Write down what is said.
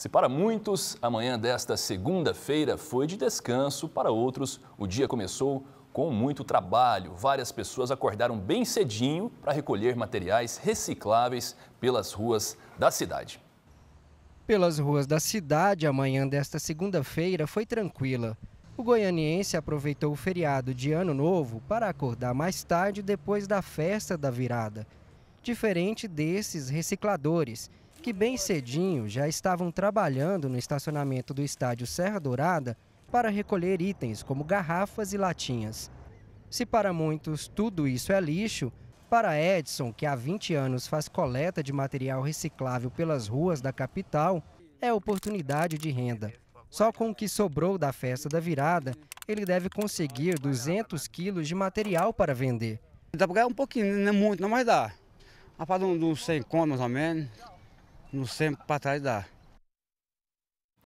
Se para muitos, amanhã desta segunda-feira foi de descanso, para outros, o dia começou com muito trabalho. Várias pessoas acordaram bem cedinho para recolher materiais recicláveis pelas ruas da cidade. Pelas ruas da cidade, amanhã desta segunda-feira foi tranquila. O goianiense aproveitou o feriado de Ano Novo para acordar mais tarde depois da festa da virada. Diferente desses recicladores, que bem cedinho já estavam trabalhando no estacionamento do estádio Serra Dourada para recolher itens como garrafas e latinhas. Se para muitos tudo isso é lixo, para Edson, que há 20 anos faz coleta de material reciclável pelas ruas da capital, é oportunidade de renda. Só com o que sobrou da festa da virada, ele deve conseguir 200 quilos de material para vender. Dá para ganhar um pouquinho, não é muito, não, mas dá. Rapaz, uns 100 contos, mais ou menos, não sempre para trás dá.